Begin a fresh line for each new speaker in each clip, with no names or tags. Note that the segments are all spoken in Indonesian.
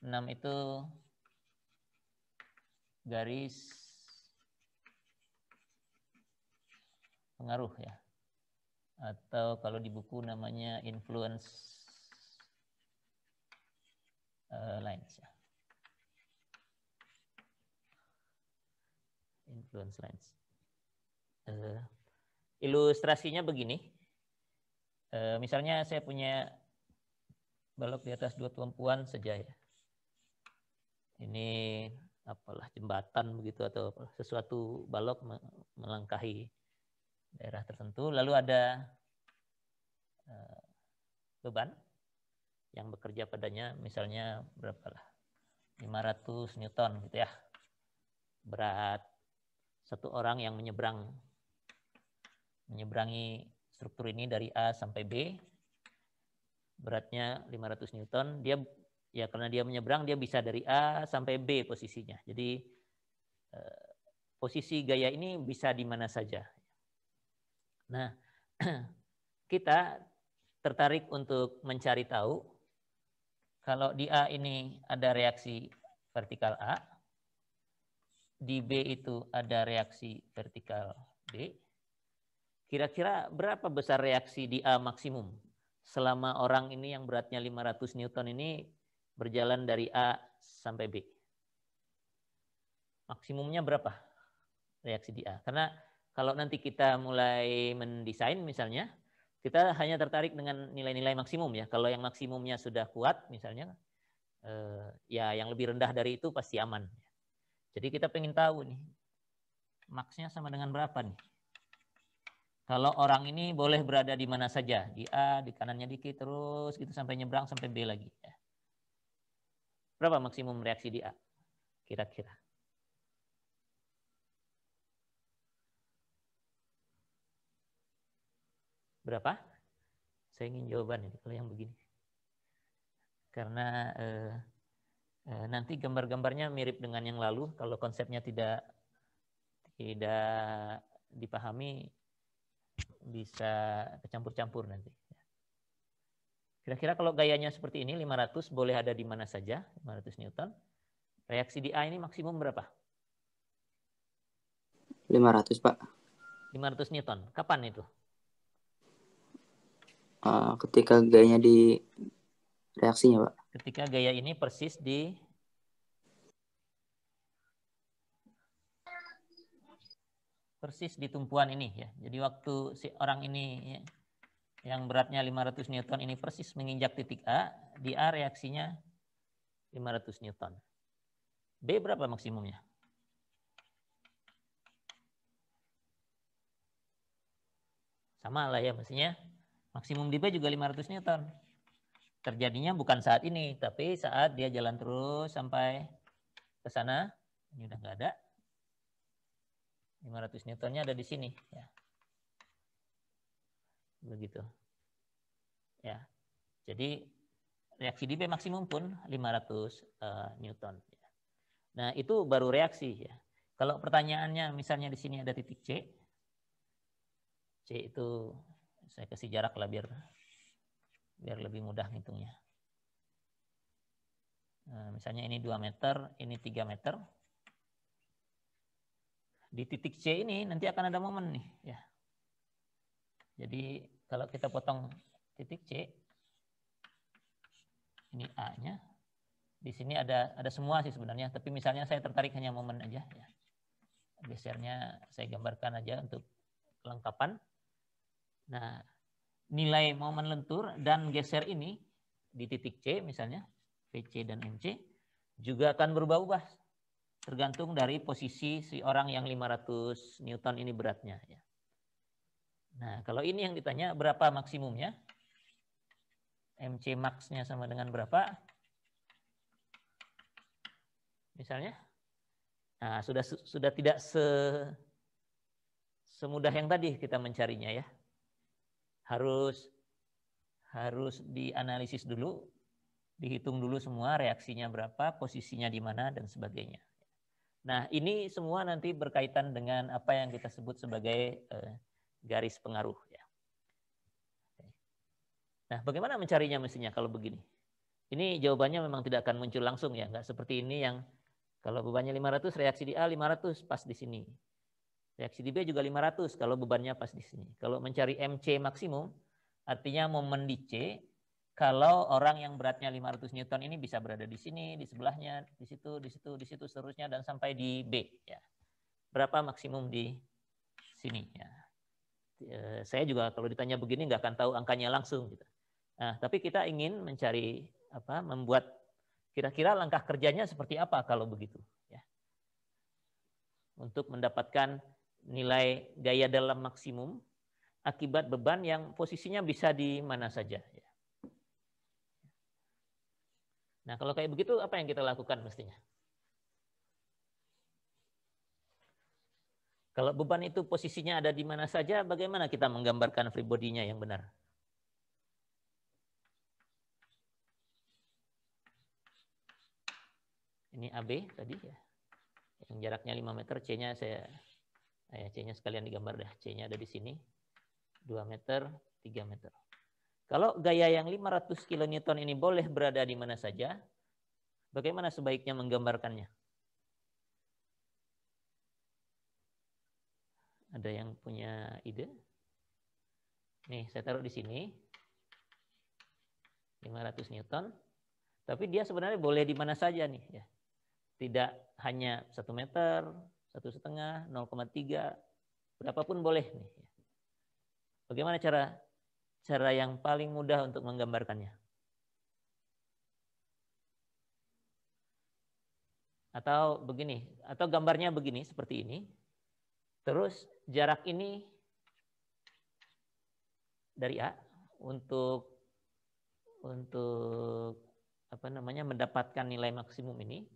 6 itu garis pengaruh ya. Atau kalau di buku namanya influence eh, lines ya. Influence lines. Uh, ilustrasinya begini. Uh, misalnya saya punya balok di atas dua tumpuan sejaya ini apalah jembatan begitu atau sesuatu balok melangkahi daerah tertentu lalu ada eh, beban yang bekerja padanya misalnya berapa berapalah 500 newton gitu ya berat satu orang yang menyeberang menyeberangi struktur ini dari A sampai B beratnya 500 newton dia Ya karena dia menyeberang dia bisa dari A sampai B posisinya. Jadi eh, posisi gaya ini bisa di mana saja. Nah, kita tertarik untuk mencari tahu kalau di A ini ada reaksi vertikal A, di B itu ada reaksi vertikal B. Kira-kira berapa besar reaksi di A maksimum? Selama orang ini yang beratnya 500 Newton ini berjalan dari A sampai B. Maksimumnya berapa reaksi di A? Karena kalau nanti kita mulai mendesain misalnya, kita hanya tertarik dengan nilai-nilai maksimum ya. Kalau yang maksimumnya sudah kuat misalnya, eh, ya yang lebih rendah dari itu pasti aman. Jadi kita pengen tahu nih, maksnya sama dengan berapa nih? Kalau orang ini boleh berada di mana saja, di A, di kanannya dikit terus gitu sampai nyebrang sampai B lagi. Ya. Berapa maksimum reaksi di A? Kira-kira. Berapa? Saya ingin jawaban ini kalau yang begini. Karena eh, eh, nanti gambar-gambarnya mirip dengan yang lalu. Kalau konsepnya tidak tidak dipahami bisa kecampur-campur nanti. Kira-kira kalau gayanya seperti ini 500 boleh ada di mana saja, 500 Newton. Reaksi di A ini maksimum berapa? 500, Pak. 500 Newton. Kapan itu? Ah, ketika gayanya di reaksinya, Pak. Ketika gaya ini persis di persis di tumpuan ini ya. Jadi waktu si orang ini ya, yang beratnya 500 Newton ini persis menginjak titik A, di A reaksinya 500 Newton. B berapa maksimumnya? Sama lah ya maksudnya Maksimum di B juga 500 Newton. Terjadinya bukan saat ini, tapi saat dia jalan terus sampai ke sana. Ini udah nggak ada. 500 Newtonnya ada di sini. Ya begitu. Ya. Jadi reaksi di B maksimum pun 500 uh, eh, newton. Ya. Nah, itu baru reaksi ya. Kalau pertanyaannya misalnya di sini ada titik C. C itu saya kasih jarak lah biar biar lebih mudah ngitungnya. Nah, misalnya ini 2 meter, ini 3 meter. Di titik C ini nanti akan ada momen nih ya. Jadi kalau kita potong titik C, ini A-nya. Di sini ada ada semua sih sebenarnya, tapi misalnya saya tertarik hanya momen aja. Ya. Gesernya saya gambarkan aja untuk kelengkapan. Nah, nilai momen lentur dan geser ini di titik C misalnya, VC dan MC, juga akan berubah-ubah tergantung dari posisi si orang yang 500 Newton ini beratnya. Ya. Nah, kalau ini yang ditanya berapa maksimumnya? MC max-nya sama dengan berapa? Misalnya? Nah, sudah sudah tidak se semudah yang tadi kita mencarinya ya. Harus harus dianalisis dulu, dihitung dulu semua reaksinya berapa, posisinya di mana dan sebagainya. Nah, ini semua nanti berkaitan dengan apa yang kita sebut sebagai eh, garis pengaruh. Ya. Nah, bagaimana mencarinya mestinya kalau begini? Ini jawabannya memang tidak akan muncul langsung ya, nggak seperti ini yang kalau bebannya 500, reaksi di A 500 pas di sini. Reaksi di B juga 500 kalau bebannya pas di sini. Kalau mencari MC maksimum, artinya momen di C, kalau orang yang beratnya 500 Newton ini bisa berada di sini, di sebelahnya, di situ, di situ, di situ, seterusnya, dan sampai di B. Ya. Berapa maksimum di sini? Ya. Ya, saya juga kalau ditanya begini nggak akan tahu angkanya langsung. Gitu. Nah, tapi kita ingin mencari apa, membuat kira-kira langkah kerjanya seperti apa kalau begitu, ya. Untuk mendapatkan nilai gaya dalam maksimum akibat beban yang posisinya bisa di mana saja. Ya. Nah, kalau kayak begitu apa yang kita lakukan mestinya? Kalau beban itu posisinya ada di mana saja, bagaimana kita menggambarkan free body-nya yang benar? Ini AB tadi ya. Yang jaraknya 5 meter, C-nya saya ya eh, C-nya sekalian digambar dah. C-nya ada di sini. 2 meter, 3 meter. Kalau gaya yang 500 kN ini boleh berada di mana saja, bagaimana sebaiknya menggambarkannya? Ada yang punya ide? Nih, saya taruh di sini. 500 Newton. Tapi dia sebenarnya boleh di mana saja nih. ya Tidak hanya 1 meter, satu setengah, 0,3, berapapun boleh nih. Ya. Bagaimana cara cara yang paling mudah untuk menggambarkannya? Atau begini, atau gambarnya begini seperti ini. Terus jarak ini dari A untuk untuk apa namanya mendapatkan nilai maksimum ini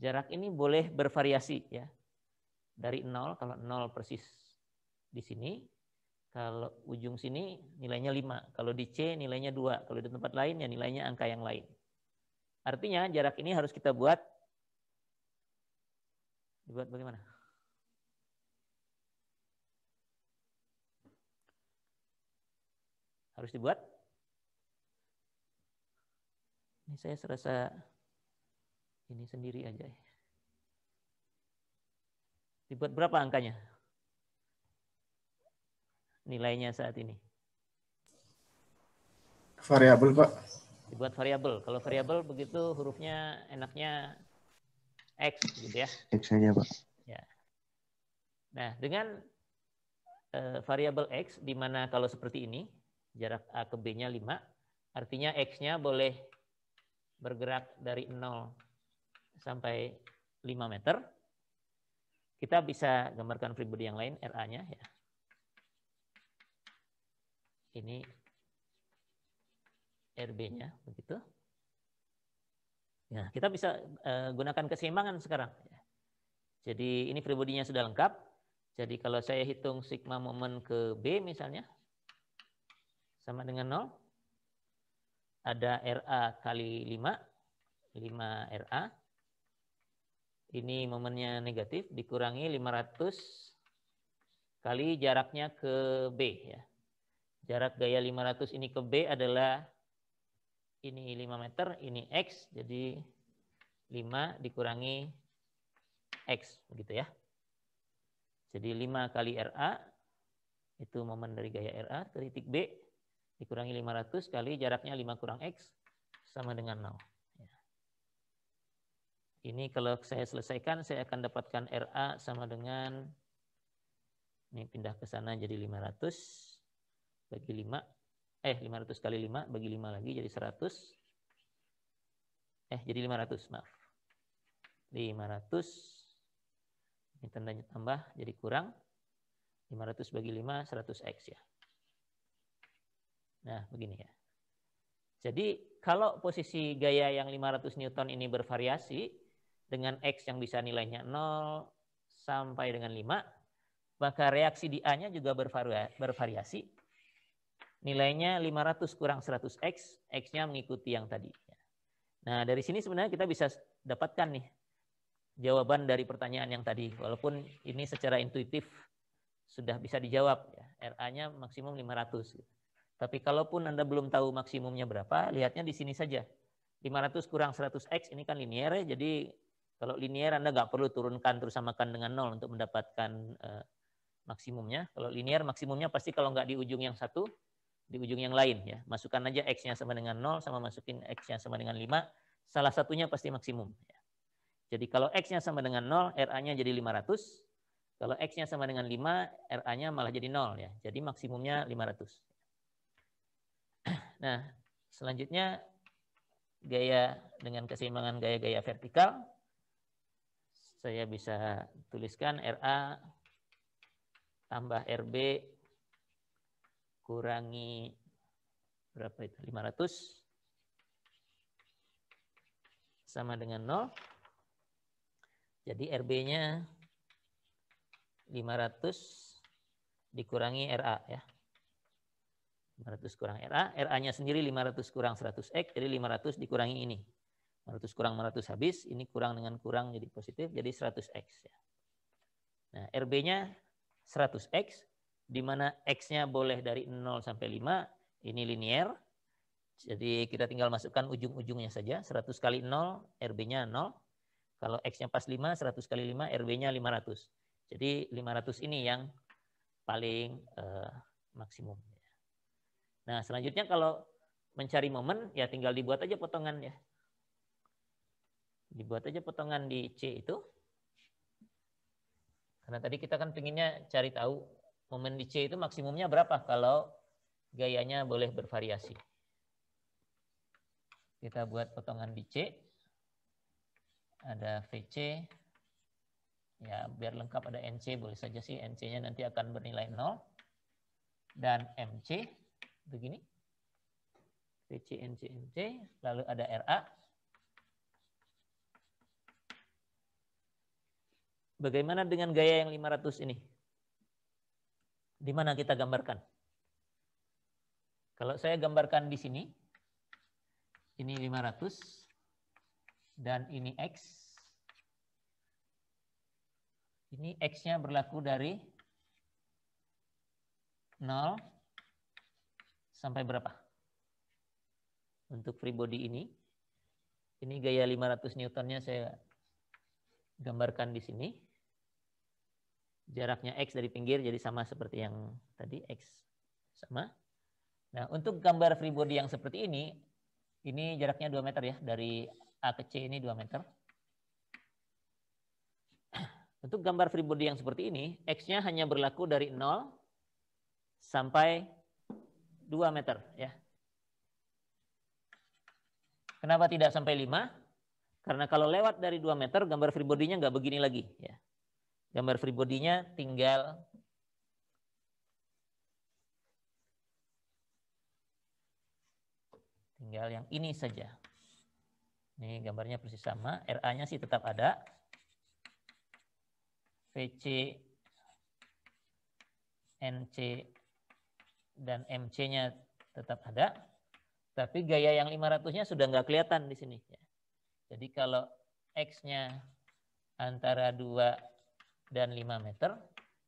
jarak ini boleh bervariasi ya. Dari nol kalau nol persis di sini, kalau ujung sini nilainya 5, kalau di C nilainya dua kalau di tempat lain ya nilainya angka yang lain. Artinya jarak ini harus kita buat dibuat bagaimana? harus dibuat. Ini saya serasa ini sendiri aja. Dibuat berapa angkanya? Nilainya saat ini. Variabel, Pak. Dibuat variabel. Kalau variabel begitu hurufnya enaknya X gitu ya. X saja, Pak. Ya. Nah, dengan uh, variabel X di mana kalau seperti ini Jarak A ke B-nya 5. Artinya X-nya boleh bergerak dari 0 sampai 5 meter. Kita bisa gambarkan free body yang lain, RA-nya. ya. Ini RB-nya, begitu. Nah, kita bisa uh, gunakan keseimbangan sekarang. Ya. Jadi ini free sudah lengkap. Jadi kalau saya hitung sigma momen ke B misalnya, sama dengan 0. Ada RA kali 5. 5 RA. Ini momennya negatif. Dikurangi 500 kali jaraknya ke B. ya. Jarak gaya 500 ini ke B adalah ini 5 meter, ini X. Jadi 5 dikurangi X. Begitu ya. Jadi 5 kali RA itu momen dari gaya RA ke titik B Dikurangi 500 kali jaraknya 5 kurang X sama dengan 0. Ya. Ini kalau saya selesaikan, saya akan dapatkan RA sama dengan, ini pindah ke sana jadi 500 bagi 5, eh 500 kali 5 bagi 5 lagi jadi 100, eh jadi 500, maaf. 500, ini tandanya tambah jadi kurang, 500 bagi 5, 100X ya. Nah, begini ya. Jadi kalau posisi gaya yang 500 Newton ini bervariasi dengan X yang bisa nilainya 0 sampai dengan 5, maka reaksi di A-nya juga bervariasi. Nilainya 500 kurang 100X, X-nya mengikuti yang tadi. Nah, dari sini sebenarnya kita bisa dapatkan nih jawaban dari pertanyaan yang tadi. Walaupun ini secara intuitif sudah bisa dijawab. Ya. RA-nya maksimum 500. Gitu. Tapi kalaupun Anda belum tahu maksimumnya berapa, lihatnya di sini saja. 500 kurang 100x ini kan linier ya. jadi kalau linier Anda nggak perlu turunkan terus samakan dengan 0 untuk mendapatkan uh, maksimumnya. Kalau linier maksimumnya pasti kalau nggak di ujung yang satu, di ujung yang lain ya. Masukkan aja x-nya sama dengan 0 sama masukin x-nya sama dengan 5, salah satunya pasti maksimum. Ya. Jadi kalau x-nya sama dengan 0, RA-nya jadi 500. Kalau x-nya sama dengan 5, RA-nya malah jadi 0 ya. Jadi maksimumnya 500. Nah, selanjutnya gaya dengan keseimbangan gaya-gaya vertikal. Saya bisa tuliskan RA tambah RB kurangi berapa itu 500 sama dengan 0. Jadi RB-nya 500 dikurangi RA ya. 500 kurang RA, RA-nya sendiri 500 kurang 100 X, jadi 500 dikurangi ini. 500 kurang 500 habis, ini kurang dengan kurang jadi positif, jadi 100 X. Ya. Nah, RB-nya 100 X, di mana X-nya boleh dari 0 sampai 5, ini linier. Jadi kita tinggal masukkan ujung-ujungnya saja, 100 kali 0, RB-nya 0. Kalau X-nya pas 5, 100 kali 5, RB-nya 500. Jadi 500 ini yang paling uh, maksimum. Nah, selanjutnya kalau mencari momen, ya tinggal dibuat aja potongannya. Dibuat aja potongan di C itu. Karena tadi kita kan pinginnya cari tahu momen di C itu maksimumnya berapa kalau gayanya boleh bervariasi. Kita buat potongan di C. Ada VC. Ya, biar lengkap ada NC boleh saja sih. NC-nya nanti akan bernilai 0. Dan MC begini. PCN, lalu ada RA. Bagaimana dengan gaya yang 500 ini? Di mana kita gambarkan? Kalau saya gambarkan di sini, ini 500, dan ini X. Ini X-nya berlaku dari 0 sampai berapa? Untuk free body ini. Ini gaya 500 Newtonnya saya gambarkan di sini. Jaraknya X dari pinggir jadi sama seperti yang tadi X sama. Nah, untuk gambar free body yang seperti ini, ini jaraknya 2 meter ya. Dari A ke C ini 2 meter. Untuk gambar free body yang seperti ini, X-nya hanya berlaku dari 0 sampai 2 meter ya. Kenapa tidak sampai 5? Karena kalau lewat dari 2 meter gambar free body nggak begini lagi ya. Gambar free body tinggal tinggal yang ini saja. Ini gambarnya persis sama, RA-nya sih tetap ada. VC NC dan MC-nya tetap ada, tapi gaya yang 500-nya sudah nggak kelihatan di sini. Jadi kalau X-nya antara 2 dan 5 meter,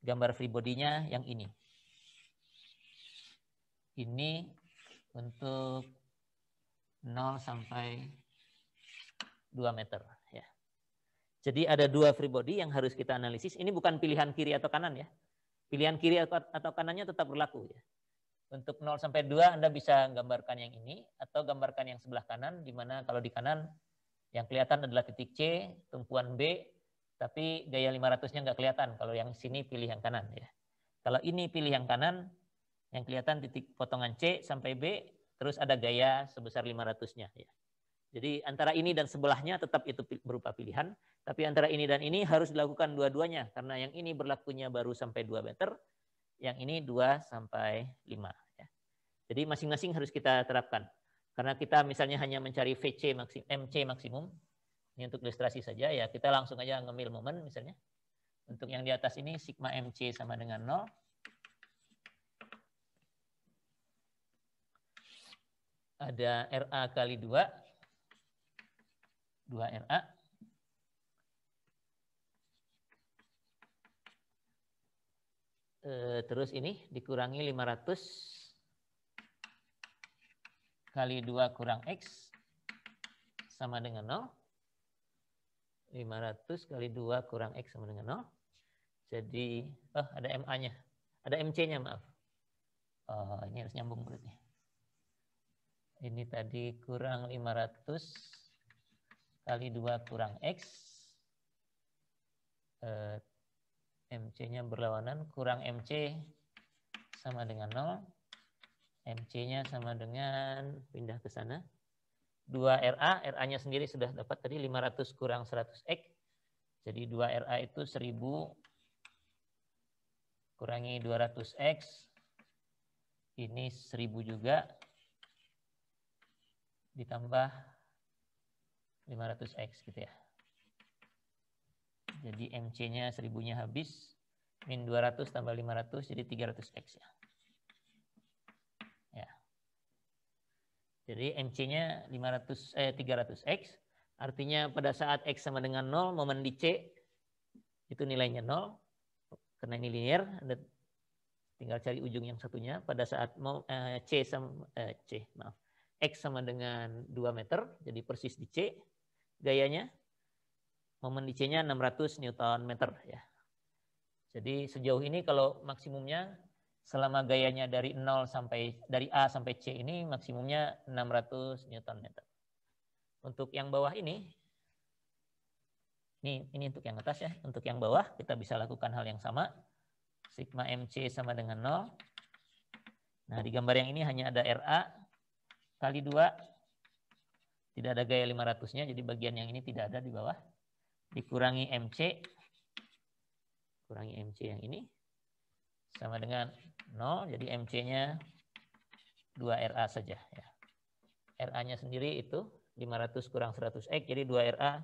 gambar free body-nya yang ini. Ini untuk 0 sampai 2 meter. ya. Jadi ada dua free body yang harus kita analisis. Ini bukan pilihan kiri atau kanan ya. Pilihan kiri atau kanannya tetap berlaku ya. Untuk 0 sampai 2 Anda bisa gambarkan yang ini atau gambarkan yang sebelah kanan di mana kalau di kanan yang kelihatan adalah titik C, tumpuan B, tapi gaya 500-nya nggak kelihatan. Kalau yang sini pilih yang kanan ya. Kalau ini pilih yang kanan, yang kelihatan titik potongan C sampai B, terus ada gaya sebesar 500-nya ya. Jadi antara ini dan sebelahnya tetap itu berupa pilihan, tapi antara ini dan ini harus dilakukan dua-duanya karena yang ini berlakunya baru sampai 2 meter, yang ini 2 sampai 5. Jadi masing-masing harus kita terapkan. Karena kita misalnya hanya mencari VC maksim MC maksimum, ini untuk ilustrasi saja ya, kita langsung aja ngemil momen misalnya. Untuk yang di atas ini sigma MC sama dengan 0. Ada RA kali 2. 2 RA. terus ini dikurangi 500 kali 2 kurang X sama dengan 0. 500 kali 2 kurang X sama dengan 0. Jadi, oh ada MA-nya. Ada MC-nya, maaf. Oh, ini harus nyambung berarti. Ini tadi kurang 500 kali 2 kurang X. Eh, MC-nya berlawanan. Kurang MC sama dengan 0 MC-nya sama dengan pindah ke sana. 2 RA, RA-nya sendiri sudah dapat tadi 500 kurang 100 X. Jadi 2 RA itu 1000 kurangi 200 X. Ini 1000 juga. Ditambah 500 X gitu ya. Jadi MC-nya 1000-nya habis. Min 200 tambah 500 jadi 300 X ya. Jadi MC-nya 500 eh 300x. Artinya pada saat x sama dengan 0 momen di C itu nilainya 0 karena ini linear Anda tinggal cari ujung yang satunya pada saat mau eh, C sama eh, C maaf X sama dengan 2 meter jadi persis di C gayanya momen di C-nya 600 Newton meter ya. Jadi sejauh ini kalau maksimumnya selama gayanya dari 0 sampai dari A sampai C ini maksimumnya 600 Newton meter. Untuk yang bawah ini, ini, ini untuk yang atas ya, untuk yang bawah kita bisa lakukan hal yang sama. Sigma MC sama dengan 0. Nah di gambar yang ini hanya ada RA kali 2. Tidak ada gaya 500-nya, jadi bagian yang ini tidak ada di bawah. Dikurangi MC, kurangi MC yang ini, sama dengan 0, jadi MC-nya 2RA saja. Ya. RA-nya sendiri itu 500 kurang 100X, jadi 2RA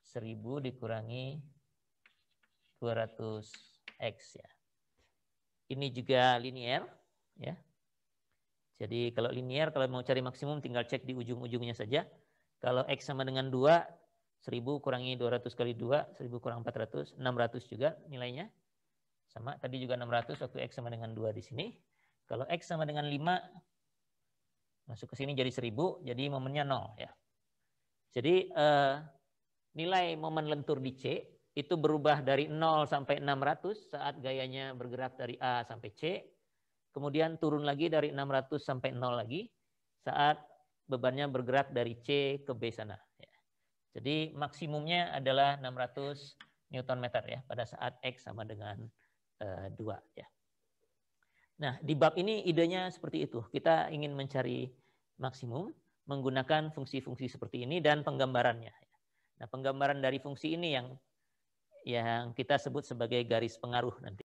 1000 dikurangi 200X. ya. Ini juga linear. ya. Jadi kalau linear, kalau mau cari maksimum tinggal cek di ujung-ujungnya saja. Kalau X sama dengan 2, 1000 kurangi 200 kali 2, 1000 kurang 400, 600 juga nilainya. Sama, tadi juga 600 waktu X sama dengan 2 di sini. Kalau X sama dengan 5, masuk ke sini jadi 1000, jadi momennya 0. Ya. Jadi eh, nilai momen lentur di C itu berubah dari 0 sampai 600 saat gayanya bergerak dari A sampai C. Kemudian turun lagi dari 600 sampai 0 lagi saat bebannya bergerak dari C ke B sana. Ya. Jadi maksimumnya adalah 600 Newton meter ya pada saat X sama dengan Eh, dua ya. Nah, di bab ini idenya seperti itu. Kita ingin mencari maksimum menggunakan fungsi-fungsi seperti ini dan penggambarannya. Nah, penggambaran dari fungsi ini yang yang kita sebut sebagai garis pengaruh nanti.